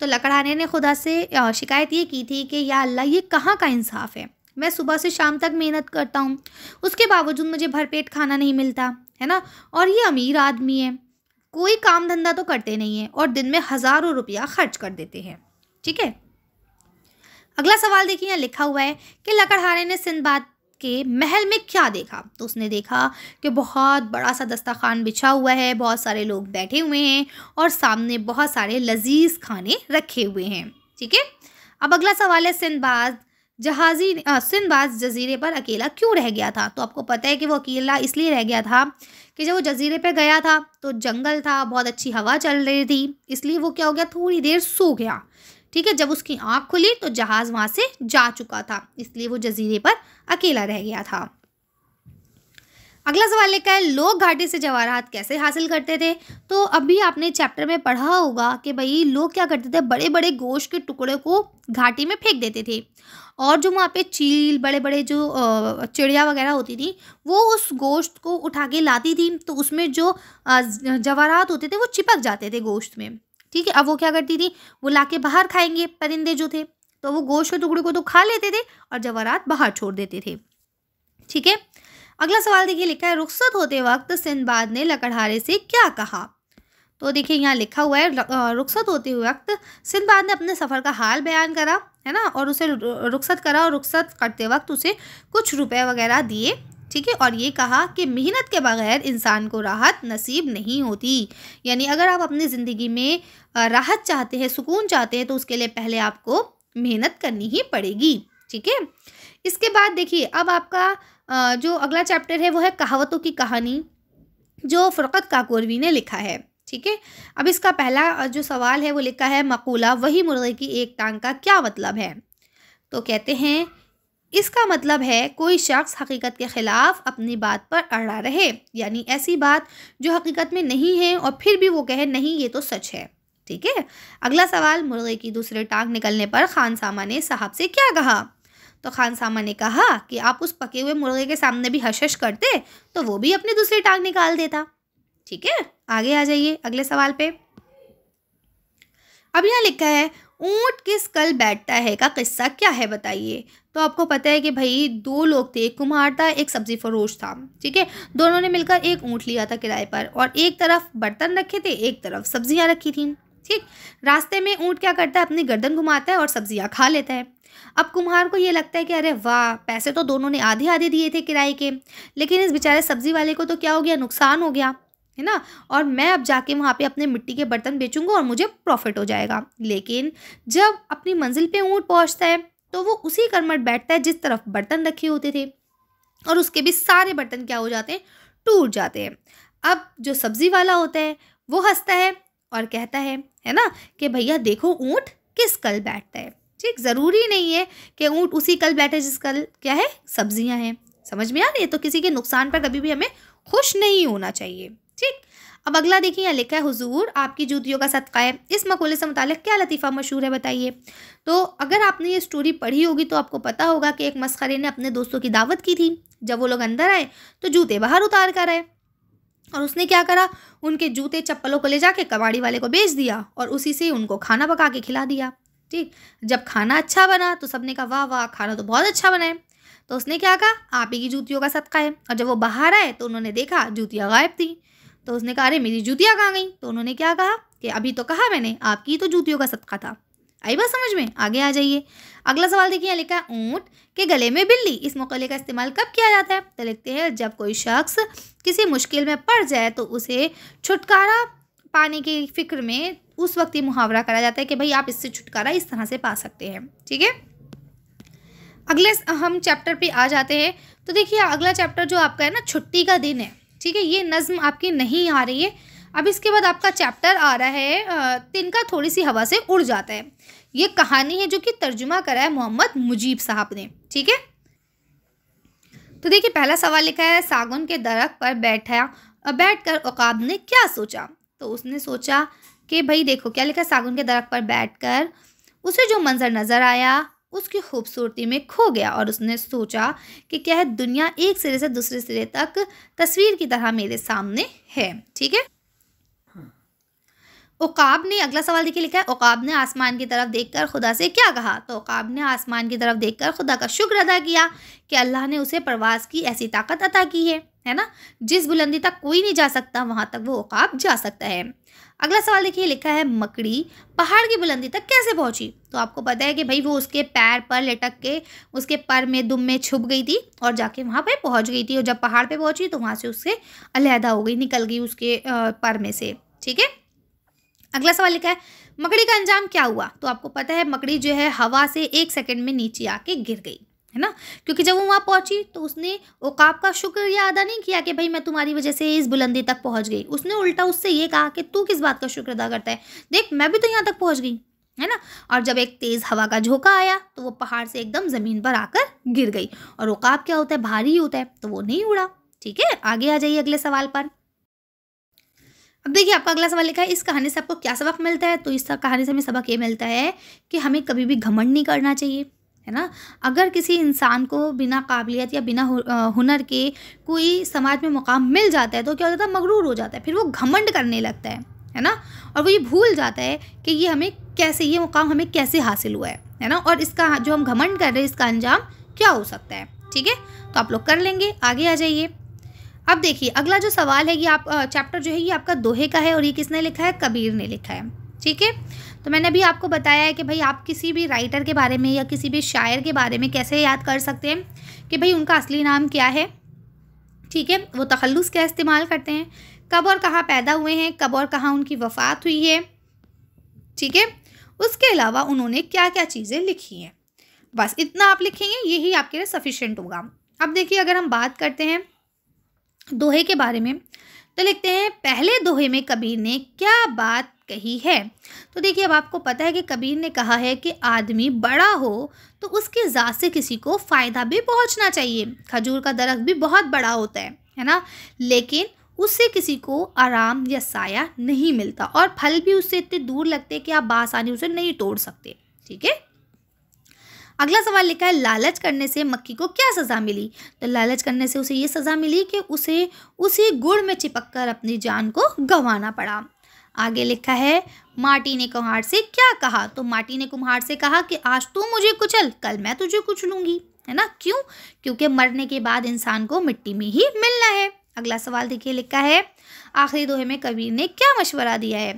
तो लकड़हारे ने खुदा से शिकायत ये की थी कि या अल्लाह ये कहाँ का इंसाफ है मैं सुबह से शाम तक मेहनत करता हूँ उसके बावजूद मुझे भरपेट खाना नहीं मिलता है ना और ये अमीर आदमी है कोई काम धंधा तो करते नहीं है और दिन में हज़ारों रुपया खर्च कर देते हैं ठीक है अगला सवाल देखिए यहाँ लिखा हुआ है कि लकड़हारे ने सिंधबाद के महल में क्या देखा तो उसने देखा कि बहुत बड़ा सा दस्ताखान बिछा हुआ है बहुत सारे लोग बैठे हुए हैं और सामने बहुत सारे लजीज खाने रखे हुए हैं ठीक है अब अगला सवाल है सिंधबाद जहाजी सिंधबाज जजीरे पर अकेला क्यों रह गया था तो आपको पता है कि वो अकेला इसलिए रह गया था कि जब वो जजीरे पर गया था तो जंगल था बहुत अच्छी हवा चल रही थी इसलिए वो क्या हो गया थोड़ी देर सो गया ठीक है जब उसकी आँख खुली तो जहाज़ वहाँ से जा चुका था इसलिए वो जजीरे पर अकेला रह गया था अगला सवाल लेकर है लोग घाटी से जवाहरात कैसे हासिल करते थे तो अभी आपने चैप्टर में पढ़ा होगा कि भाई लोग क्या करते थे बड़े बड़े गोश्त के टुकड़े को घाटी में फेंक देते थे और जो वहाँ पे चील बड़े बड़े जो चिड़िया वगैरह होती थी वो उस गोश्त को उठा के लाती थी तो उसमें जो जवाहरात होते थे वो चिपक जाते थे गोश्त में ठीक है अब वो क्या करती थी वो लाके बाहर खाएंगे परिंदे जो थे तो वो गोश्त के टुकड़े को तो खा लेते थे और जवारात बाहर छोड़ देते थे ठीक है अगला सवाल देखिए लिखा है रुखसत होते वक्त सिंधबाद ने लकड़हारे से क्या कहा तो देखिए यहाँ लिखा हुआ है रुख्सत होते वक्त सिंधबाद ने अपने सफ़र का हाल बयान करा है ना और उसे रुखसत करा और रुख्सत करते वक्त उसे कुछ रुपए वगैरह दिए ठीक है और ये कहा कि मेहनत के बगैर इंसान को राहत नसीब नहीं होती यानी अगर आप अपनी ज़िंदगी में राहत चाहते हैं सुकून चाहते हैं तो उसके लिए पहले आपको मेहनत करनी ही पड़ेगी ठीक है इसके बाद देखिए अब आपका जो अगला चैप्टर है वो है कहावतों की कहानी जो फ़ुरक़त काकोरवी ने लिखा है ठीक है अब इसका पहला जो सवाल है वो लिखा है मकूला वही मुर्गे की एक टांग का क्या मतलब है तो कहते हैं इसका मतलब है कोई शख्स हकीकत के ख़िलाफ़ अपनी बात पर अड़ा रहे यानी ऐसी बात जो हकीकत में नहीं है और फिर भी वो कहे नहीं ये तो सच है ठीक है अगला सवाल मुर्गे की दूसरे टांग निकलने पर खान सामा ने साहब से क्या कहा तो खान सामा ने कहा कि आप उस पके हुए मुर्गे के सामने भी हशश करते तो वो भी अपनी दूसरी टांग निकाल देता ठीक है आगे आ जाइए अगले सवाल पे अब यहाँ लिखा है ऊँट किस कल बैठता है का किस्सा क्या है बताइए तो आपको पता है कि भाई दो लोग थे एक कुम्हार था एक सब्ज़ी फरोश था ठीक है दोनों ने मिलकर एक ऊँट लिया था किराए पर और एक तरफ बर्तन रखे थे एक तरफ सब्जियाँ रखी थी ठीक रास्ते में ऊँट क्या करता है अपनी गर्दन घुमाता है और सब्जियाँ खा लेता है अब कुम्हार को ये लगता है कि अरे वाह पैसे तो दोनों ने आधे आधे दिए थे किराए के लेकिन इस बेचारे सब्ज़ी वाले को तो क्या हो गया नुकसान हो गया है ना और मैं अब जाके वहाँ पे अपने मिट्टी के बर्तन बेचूंगा और मुझे प्रॉफिट हो जाएगा लेकिन जब अपनी मंजिल पे ऊँट पहुँचता है तो वो उसी करमट बैठता है जिस तरफ बर्तन रखे होते थे और उसके भी सारे बर्तन क्या हो जाते हैं टूट जाते हैं अब जो सब्जी वाला होता है वो हंसता है और कहता है है ना कि भैया देखो ऊँट किस कल बैठता है ठीक ज़रूरी नहीं है कि ऊँट उसी कल बैठे जिस कल क्या है सब्जियां हैं समझ में आ रही है तो किसी के नुकसान पर कभी भी हमें खुश नहीं होना चाहिए ठीक अब अगला देखिए यहाँ लिखा है हुजूर आपकी जूतियों का सदका है इस मकोले से मुतल क्या लतीफ़ा मशहूर है बताइए तो अगर आपने ये स्टोरी पढ़ी होगी तो आपको पता होगा कि एक मस्खरे ने अपने दोस्तों की दावत की थी जब वो लोग अंदर आए तो जूते बाहर उतार कर आए और उसने क्या करा उनके जूते चप्पलों को ले जाके कबाड़ी वाले को बेच दिया और उसी से उनको खाना पका के खिला दिया ठीक जब खाना अच्छा बना तो सबने कहा वाह वाह खाना तो बहुत अच्छा बना है तो उसने क्या कहा आप ही की जूतियों का सदका है और जब वो बाहर आए तो उन्होंने देखा जूतियाँ गायब थी तो उसने कहा अरे मेरी जूतियाँ कहाँ गई तो उन्होंने क्या कहा कि अभी तो कहा मैंने आपकी तो जूतियों का सदका था आई बात समझ में आगे आ जाइए अगला सवाल देखिए लिखा है ऊँट के गले में बिल्ली इस मकौले का इस्तेमाल कब किया जाता है तो लिखते हैं जब कोई शख्स किसी मुश्किल में पड़ जाए तो उसे छुटकारा पाने की फिक्र में उस वक्त ही मुहावरा करा जाता है कि भाई आप इससे छुटकारा इस तरह से पा सकते हैं ठीक है अगले हम चैप्टर पे आ जाते हैं तो देखिए अगला चैप्टर जो आपका है ना छुट्टी का दिन है ठीक है ये नज़म आपकी नहीं आ रही है अब इसके बाद आपका चैप्टर आ रहा है तिनका थोड़ी सी हवा से उड़ जाता है ये कहानी है जो कि तर्जुमा करा है मोहम्मद मुजीब साहब ने ठीक है तो देखिए पहला सवाल लिखा है सागुन के दरख्त पर बैठा बैठ कर उकाब ने क्या सोचा तो उसने सोचा कि भाई देखो क्या लिखा सागुन के दरख्त पर बैठ कर उसे जो मंज़र नज़र आया उसकी खूबसूरती में खो गया और उसने सोचा कि क्या है दुनिया एक सिरे से दूसरे सिरे तक तस्वीर की तरह मेरे सामने है ठीक है ओकाब ने अगला सवाल देखिए लिखा है ओकाब ने आसमान की तरफ देखकर खुदा से क्या कहा तो ओकाब ने आसमान की तरफ देखकर खुदा का शुक्र अदा किया कि अल्लाह ने उसे प्रवास की ऐसी ताकत अदा की है है ना जिस बुलंदी तक कोई नहीं जा सकता वहाँ तक वो ओकाब जा सकता है अगला सवाल देखिए लिखा है मकड़ी पहाड़ की बुलंदी तक कैसे पहुँची तो आपको पता है कि भाई वो उसके पैर पर लटक के उसके पर में दुम में छुप गई थी और जाके वहाँ पर पहुँच गई थी और जब पहाड़ पे पहुँची तो वहाँ से उससे अलहदा हो गई निकल गई उसके पर में से ठीक है अगला सवाल लिखा है मकड़ी का अंजाम क्या हुआ तो आपको पता है मकड़ी जो है हवा से एक सेकंड में नीचे आके गिर गई है ना क्योंकि जब वो वहाँ पहुँची तो उसने ओकाब का शुक्रिया अदा नहीं किया कि भाई मैं तुम्हारी वजह से इस बुलंदी तक पहुँच गई उसने उल्टा उससे ये कहा कि तू किस बात का शुक्र अदा करता है देख मैं भी तो यहाँ तक पहुँच गई है ना और जब एक तेज़ हवा का झोंका आया तो वो पहाड़ से एकदम ज़मीन पर आकर गिर गई और ओकाब क्या होता है भारी होता है तो वो नहीं उड़ा ठीक है आगे आ जाइए अगले सवाल पर अब देखिए आपका अगला सवाल लिखा है इस कहानी से आपको क्या सबक मिलता है तो इस कहानी से हमें सबक ये मिलता है कि हमें कभी भी घमंड नहीं करना चाहिए है ना अगर किसी इंसान को बिना काबिलियत या बिना हुनर के कोई समाज में मुकाम मिल जाता है तो क्या हो जाता है मगरूर हो जाता है फिर वो घमंड करने लगता है है ना और वो ये भूल जाता है कि ये हमें कैसे ये मुकाम हमें कैसे हासिल हुआ है है ना और इसका जो हम घमंड कर रहे हैं इसका अंजाम क्या हो सकता है ठीक है तो आप लोग कर लेंगे आगे आ जाइए अब देखिए अगला जो सवाल है ये आप चैप्टर जो है ये आपका दोहे का है और ये किसने लिखा है कबीर ने लिखा है ठीक है तो मैंने अभी आपको बताया है कि भाई आप किसी भी राइटर के बारे में या किसी भी शायर के बारे में कैसे याद कर सकते हैं कि भाई उनका असली नाम क्या है ठीक है वो तखलुस क्या इस्तेमाल करते हैं कब और कहाँ पैदा हुए हैं कब और कहाँ उनकी वफात हुई है ठीक है उसके अलावा उन्होंने क्या क्या चीज़ें लिखी हैं बस इतना आप लिखेंगे यही आपके लिए सफिशेंट होगा अब देखिए अगर हम बात करते हैं दोहे के बारे में तो लिखते हैं पहले दोहे में कबीर ने क्या बात कही है तो देखिए अब आपको पता है कि कबीर ने कहा है कि आदमी बड़ा हो तो उसके ज़ात से किसी को फ़ायदा भी पहुंचना चाहिए खजूर का दरख्त भी बहुत बड़ा होता है है ना लेकिन उससे किसी को आराम या साया नहीं मिलता और फल भी उससे इतने दूर लगते कि आप बासानी उसे नहीं तोड़ सकते ठीक है अगला सवाल लिखा है लालच करने से मक्खी को क्या सज़ा मिली तो लालच करने से उसे ये सज़ा मिली कि उसे उसी गुड़ में चिपक कर अपनी जान को गंवाना पड़ा आगे लिखा है माटी ने कुम्हार से क्या कहा तो माटी ने कुम्हार से कहा कि आज तू मुझे कुचल कल मैं तुझे कुचलूंगी है ना क्यों क्योंकि मरने के बाद इंसान को मिट्टी में ही मिलना है अगला सवाल देखिए लिखा है आखिरी दोहे में कबीर ने क्या मशवरा दिया है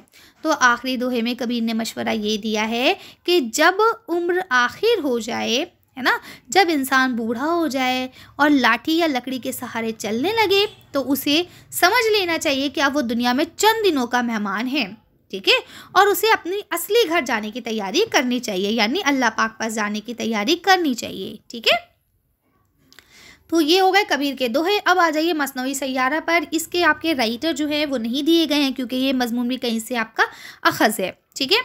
तो आखिरी दोहे में कबीर ने मशवरा ये दिया है कि जब उम्र आखिर हो जाए है ना जब इंसान बूढ़ा हो जाए और लाठी या लकड़ी के सहारे चलने लगे तो उसे समझ लेना चाहिए कि अब वो दुनिया में चंद दिनों का मेहमान है ठीक है और उसे अपनी असली घर जाने की तैयारी करनी चाहिए यानी अल्लाह पाक पास जाने की तैयारी करनी चाहिए ठीक है तो ये हो गए कबीर के दोहे अब आ जाइए मसनवी सैारा पर इसके आपके राइटर जो है वो नहीं दिए गए हैं क्योंकि ये मजमून भी कहीं से आपका अखज़ है ठीक है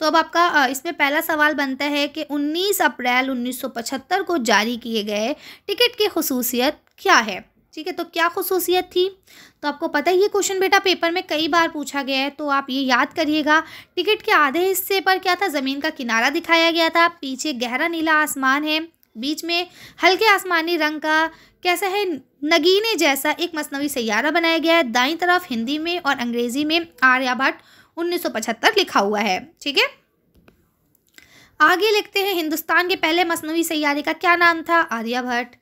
तो अब आपका इसमें पहला सवाल बनता है कि 19 अप्रैल 1975 को जारी किए गए टिकट की खसूसियत क्या है ठीक है तो क्या खसूसियत थी तो आपको पता है ये क्वेश्चन बेटा पेपर में कई बार पूछा गया है तो आप ये याद करिएगा टिकट के आधे हिस्से पर क्या था ज़मीन का किनारा दिखाया गया था पीछे गहरा नीला आसमान है बीच में हल्के आसमानी रंग का कैसा है नगीने जैसा एक मसनवी सैारा बनाया गया है दाई तरफ हिंदी में और अंग्रेज़ी में सौ पचहत्तर लिखा हुआ है ठीक है आगे लिखते हैं हिंदुस्तान के पहले मसनवी सैारे का क्या नाम था आर्याभट्ट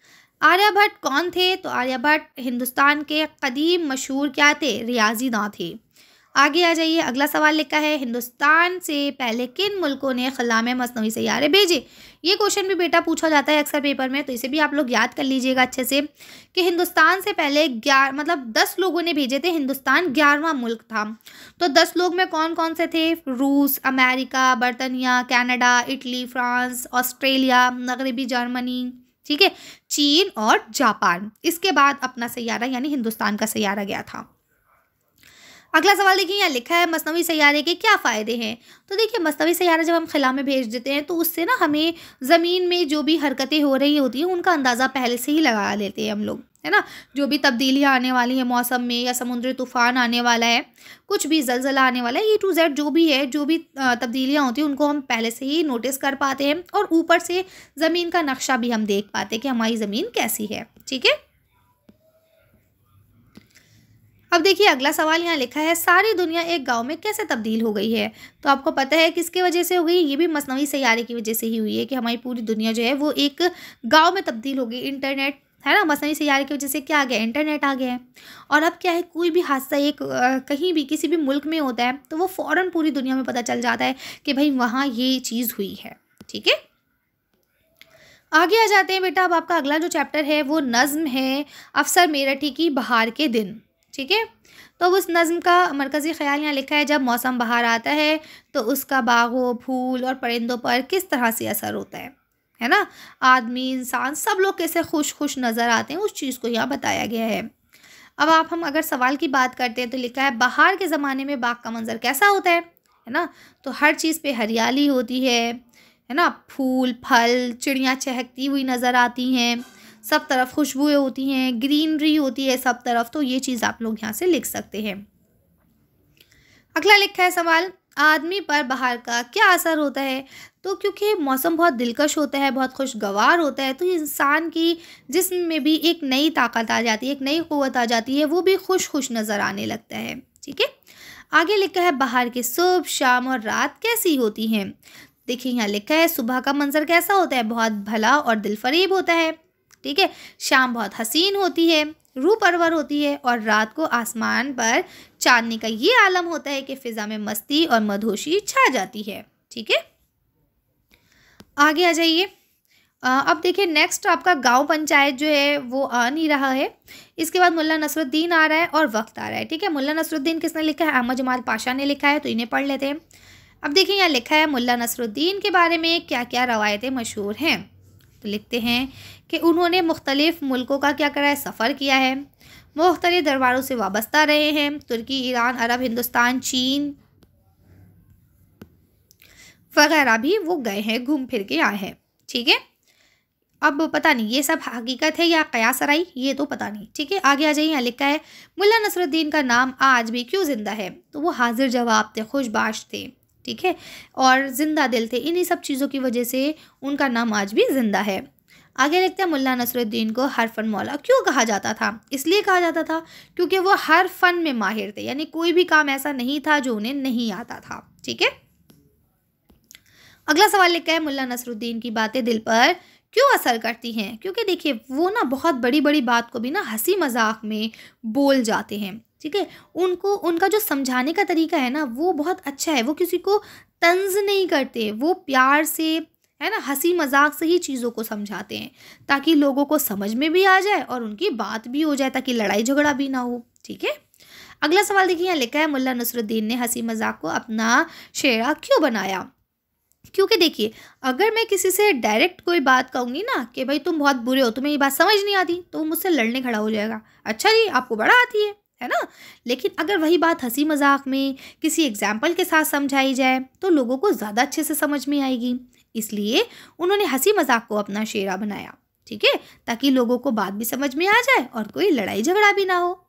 आर्याभट्ट कौन थे तो आर्याभट्ट हिंदुस्तान के कदीम मशहूर क्या थे रियाजी ना थे आगे आ जाइए अगला सवाल लिखा है हिंदुस्तान से पहले किन मुल्कों ने खला में मसनवी सैारे भेजे ये क्वेश्चन भी बेटा पूछा जाता है अक्सर पेपर में तो इसे भी आप लोग याद कर लीजिएगा अच्छे से कि हिंदुस्तान से पहले ग्यारह मतलब दस लोगों ने भेजे थे हिंदुस्तान ग्यारहवा मुल्क था तो दस लोग में कौन कौन से थे रूस अमेरिका बर्तानिया कैनेडा इटली फ्रांस ऑस्ट्रेलिया मगरबी जर्मनी ठीक है चीन और जापान इसके बाद अपना सैारा यानी हिंदुस्तान का सैारा गया था अगला सवाल देखिए यहाँ लिखा है मसनवी सैारे के क्या फ़ायदे हैं तो देखिए मसनवी सैारा जब हम खिला में भेज देते हैं तो उससे ना हमें ज़मीन में जो भी हरकतें हो रही होती हैं उनका अंदाज़ा पहले से ही लगा लेते हैं हम लोग है ना जो भी तब्दीलियाँ आने वाली हैं मौसम में या समुद्री तूफ़ान आने वाला है कुछ भी जलजला आने वाला है ए टू जेड जो भी है जो भी तब्दीलियाँ होती हैं उनको हम पहले से ही नोटिस कर पाते हैं और ऊपर से ज़मीन का नक्शा भी हम देख पाते हैं कि हमारी ज़मीन कैसी है ठीक है अब देखिए अगला सवाल यहाँ लिखा है सारी दुनिया एक गांव में कैसे तब्दील हो गई है तो आपको पता है किसके वजह से हो गई ये भी मसनवी सैारे की वजह से ही हुई है कि हमारी पूरी दुनिया जो है वो एक गाँव में तब्दील हो गई इंटरनेट है ना मसनवी सैारे की वजह से क्या आ गया इंटरनेट आ गया है और अब क्या है कोई भी हादसा एक कहीं भी किसी भी मुल्क में होता है तो वो फ़ौर पूरी दुनिया में पता चल जाता है कि भाई वहाँ ये चीज़ हुई है ठीक है आगे आ जाते हैं बेटा अब आपका अगला जो चैप्टर है वो नज़म है अफसर मेरठी की बहार के दिन ठीक है तो उस नज़म का मरकज़ी ख्याल यहाँ लिखा है जब मौसम बाहर आता है तो उसका बागों फूल और परिंदों पर किस तरह से असर होता है है ना आदमी इंसान सब लोग कैसे खुश खुश नज़र आते हैं उस चीज़ को यहाँ बताया गया है अब आप हम अगर सवाल की बात करते हैं तो लिखा है बाहर के ज़माने में बाग का मंज़र कैसा होता है है ना तो हर चीज़ पे हरियाली होती है है ना फूल फल चिड़ियाँ चहकती हुई नज़र आती हैं सब तरफ खुशबुएं होती हैं ग्रीनरी होती है सब तरफ तो ये चीज़ आप लोग यहाँ से लिख सकते हैं अगला लिखा है सवाल आदमी पर बाहर का क्या असर होता है तो क्योंकि मौसम बहुत दिलकश होता है बहुत खुशगवार होता है तो इंसान की जिसम में भी एक नई ताकत आ जाती है एक नई क़वत आ जाती है वो भी खुश खुश नज़र आने लगता है ठीक है आगे लिखा है बाहर के सुबह शाम और रात कैसी होती हैं देखिए यहाँ लिखा है सुबह का मंजर कैसा होता है बहुत भला और दिलफरीब होता है ठीक है शाम बहुत हसीन होती है रू परवर होती है और रात को आसमान पर चांदनी का ये आलम होता है कि फिज़ा में मस्ती और मधोशी छा जाती है ठीक है आगे आ जाइए अब देखिए नेक्स्ट आपका गांव पंचायत जो है वो आ नहीं रहा है इसके बाद मुल्ला नसरुद्दीन आ रहा है और वक्त आ रहा है ठीक है मुल्ला नसरुद्दीन किसने लिखा है अहमद जमाल पाशा ने लिखा है तो इन्हें पढ़ लेते हैं अब देखिए यहाँ लिखा है मुल्ला नसरुद्दीन के बारे में क्या क्या रवायतें मशहूर हैं तो लिखते हैं कि उन्होंने मुख्तलिफ़ मुल्कों का क्या करा है सफ़र किया है मुख्तलि दरबारों से वाबस्ता रहे हैं तुर्की ईरान अरब हिंदुस्तान चीन वगैरह भी वो गए हैं घूम फिर के आए हैं ठीक है अब पता नहीं ये सब हकीकत है या कयास राई ये तो पता नहीं ठीक है आगे आ जाइए यहाँ लिखा है मुल्ला नसरुद्दीन का नाम आज भी क्यों ज़िंदा है तो वो हाजिर जवाब थे खुशबाश थे ठीक है और ज़िंदा दिल थे इन्हीं सब चीज़ों की वजह से उनका नाम आज भी ज़िंदा है आगे लिखते हैं मुल्ला नसरुद्दीन को हर फन मौला क्यों कहा जाता था इसलिए कहा जाता था क्योंकि वो हर फन में माहिर थे यानी कोई भी काम ऐसा नहीं था जो उन्हें नहीं आता था ठीक है अगला सवाल लिखा है मुल्ला नसरुद्दीन की बातें दिल पर क्यों असर करती हैं क्योंकि देखिए वो ना बहुत बड़ी बड़ी बात को भी ना हंसी मजाक में बोल जाते हैं ठीक है उनको उनका जो समझाने का तरीका है ना वो बहुत अच्छा है वो किसी को तंज नहीं करते वो प्यार से है ना हंसी मजाक से ही चीज़ों को समझाते हैं ताकि लोगों को समझ में भी आ जाए और उनकी बात भी हो जाए ताकि लड़ाई झगड़ा भी ना हो ठीक है अगला सवाल देखिए यहाँ लिखा है मुल्ला नसरुद्दीन ने हंसी मजाक को अपना शेरा क्यों बनाया क्योंकि देखिए अगर मैं किसी से डायरेक्ट कोई बात कहूँगी ना कि भाई तुम बहुत बुरे हो तुम्हें ये बात समझ नहीं आती तो वो मुझसे लड़ने खड़ा हो जाएगा अच्छा जी आपको बड़ा आती है है ना लेकिन अगर वही बात हंसी मजाक में किसी एग्जाम्पल के साथ समझाई जाए तो लोगों को ज़्यादा अच्छे से समझ में आएगी इसलिए उन्होंने हंसी मजाक को अपना शेरा बनाया ठीक है ताकि लोगों को बात भी समझ में आ जाए और कोई लड़ाई झगड़ा भी ना हो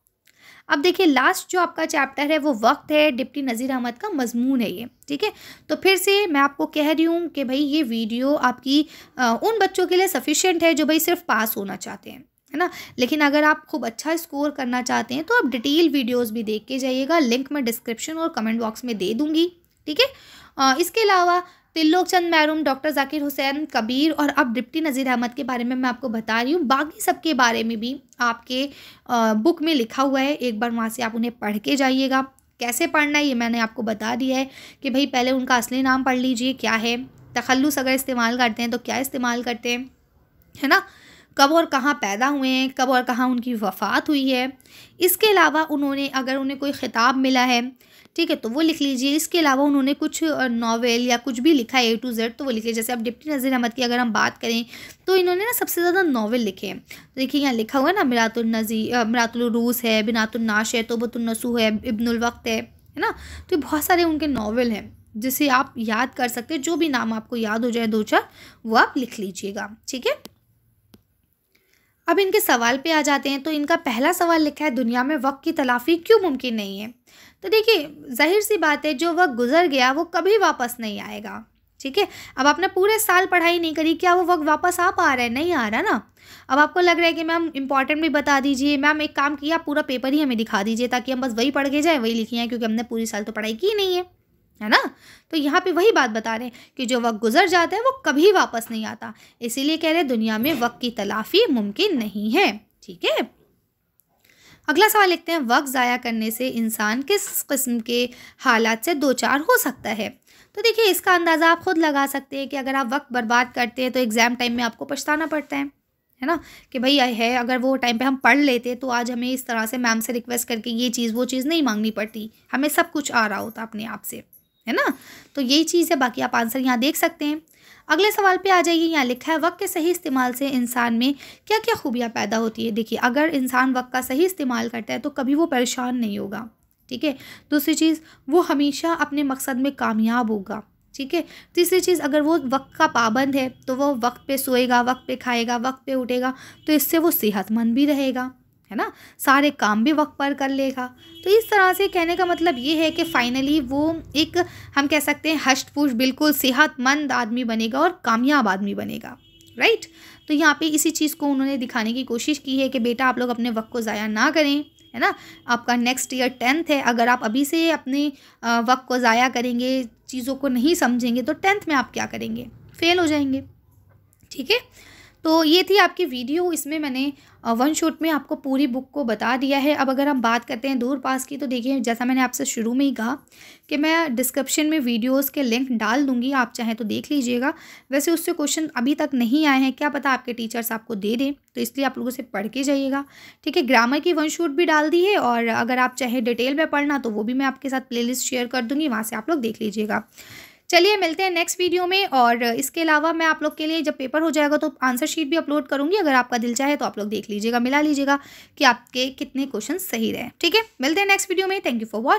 अब देखिए लास्ट जो आपका चैप्टर है वो वक्त है डिप्टी नज़ीर अहमद का मजमून है ये ठीक है तो फिर से मैं आपको कह रही हूँ कि भाई ये वीडियो आपकी आ, उन बच्चों के लिए सफिशेंट है जो भाई सिर्फ पास होना चाहते हैं है ना लेकिन अगर आप खूब अच्छा स्कोर करना चाहते हैं तो आप डिटेल वीडियोस भी देख के जाइएगा लिंक मैं डिस्क्रिप्शन और कमेंट बॉक्स में दे दूँगी ठीक है इसके अलावा तिल्लोक चंद मैरूम डॉक्टर जाकिर हुसैन कबीर और अब डिप्टी नज़ीर अहमद के बारे में मैं आपको बता रही हूँ बाकी सब के बारे में भी आपके बुक में लिखा हुआ है एक बार वहाँ से आप उन्हें पढ़ के जाइएगा कैसे पढ़ना है ये मैंने आपको बता दिया है कि भाई पहले उनका असली नाम पढ़ लीजिए क्या है तखलुस अगर इस्तेमाल करते हैं तो क्या इस्तेमाल करते हैं है ना कब और कहाँ पैदा हुए हैं कब और कहाँ उनकी वफ़ात हुई है इसके अलावा उन्होंने अगर उन्हें कोई ख़िताब मिला है ठीक है तो वो लिख लीजिए इसके अलावा उन्होंने कुछ नावल या कुछ भी लिखा है ए टू जेड तो वो लिखिए जैसे अब डिप्टी नज़ीर अहमद की अगर हम बात करें तो इन्होंने ना सबसे ज़्यादा नावल लिखे हैं देखिए यहाँ लिखा हुआ है ना मिरातुलनज़ीर मिरातुलरूस है बिनातुलनाश है तोबतुलनसू है इब्नुलवक्त है है ना तो बहुत सारे उनके नावल हैं जिसे आप याद कर सकते हैं जो भी नाम आपको याद हो जाए दो चार वो आप लिख लीजिएगा ठीक है अब इनके सवाल पे आ जाते हैं तो इनका पहला सवाल लिखा है दुनिया में वक्त की तलाफ़ी क्यों मुमकिन नहीं है तो देखिए जाहिर सी बात है जो वक्त गुजर गया वो कभी वापस नहीं आएगा ठीक है अब आपने पूरे साल पढ़ाई नहीं करी क्या वो वक्त वापस आ पा रहा है नहीं आ रहा ना अब आपको लग रहा है कि मैम इंपॉर्टेंट भी बता दीजिए मैम एक काम किया पूरा पेपर ही हमें दिखा दीजिए ताकि हम बस वही पढ़ के जाएँ वही लिखे हैं क्योंकि हमने पूरी साल तो पढ़ाई की नहीं है है ना तो यहाँ पे वही बात बता रहे हैं कि जो वक्त गुजर जाता है वो कभी वापस नहीं आता इसीलिए कह रहे हैं दुनिया में वक्त की तलाफी मुमकिन नहीं है ठीक है अगला सवाल लिखते हैं वक्त ज़ाया करने से इंसान किस किस्म के हालात से दो चार हो सकता है तो देखिए इसका अंदाज़ा आप खुद लगा सकते हैं कि अगर आप वक्त बर्बाद करते हैं तो एग्ज़ाम टाइम में आपको पछताना पड़ता है है ना कि भाई है अगर वो टाइम पे हम पढ़ लेते तो आज हमें इस तरह से मैम से रिक्वेस्ट करके ये चीज़ वो चीज़ नहीं मांगनी पड़ती हमें सब कुछ आ रहा होता अपने आप से है ना तो यही चीज़ है बाकी आप आंसर यहाँ देख सकते हैं अगले सवाल पे आ जाइए यहाँ लिखा है वक्त के सही इस्तेमाल से इंसान में क्या क्या खूबियाँ पैदा होती है देखिए अगर इंसान वक्त का सही इस्तेमाल करता है तो कभी वो परेशान नहीं होगा ठीक है दूसरी चीज़ वो हमेशा अपने मकसद में कामयाब होगा ठीक है तीसरी चीज़ अगर वो वक्त का पाबंद है तो वो वक्त पे सोएगा वक्त पे खाएगा वक्त पे उठेगा तो इससे वो सेहतमंद भी रहेगा है ना सारे काम भी वक्त पर कर लेगा तो इस तरह से कहने का मतलब ये है कि फ़ाइनली वो एक हम कह सकते हैं हष्ट पुष्ट बिल्कुल सेहतमंद आदमी बनेगा और कामयाब आदमी बनेगा राइट तो यहाँ पे इसी चीज़ को उन्होंने दिखाने की कोशिश की है कि बेटा आप लोग अपने वक्त को ज़ाया ना करें है ना आपका नेक्स्ट ईयर टेंथ है अगर आप अभी से अपने वक्त को ज़ाया करेंगे चीज़ों को नहीं समझेंगे तो टेंथ में आप क्या करेंगे फेल हो जाएंगे ठीक है तो ये थी आपकी वीडियो इसमें मैंने वन शॉट में आपको पूरी बुक को बता दिया है अब अगर हम बात करते हैं दूर पास की तो देखिए जैसा मैंने आपसे शुरू में ही कहा कि मैं डिस्क्रिप्शन में वीडियोस के लिंक डाल दूंगी आप चाहें तो देख लीजिएगा वैसे उससे क्वेश्चन अभी तक नहीं आए हैं क्या पता आपके टीचर्स आपको दे दें तो इसलिए आप लोगों से पढ़ के जाइएगा ठीक है ग्रामर की वन शूट भी डाल दी है और अगर आप चाहें डिटेल में पढ़ना तो वो भी मैं आपके साथ प्लेलिस्ट शेयर कर दूँगी वहाँ से आप लोग देख लीजिएगा चलिए मिलते हैं नेक्स्ट वीडियो में और इसके अलावा मैं आप लोग के लिए जब पेपर हो जाएगा तो आंसर शीट भी अपलोड करूंगी अगर आपका दिल चाहे तो आप लोग देख लीजिएगा मिला लीजिएगा कि आपके कितने क्वेश्चन सही रहे ठीक है मिलते हैं नेक्स्ट वीडियो में थैंक यू फॉर वॉचिंग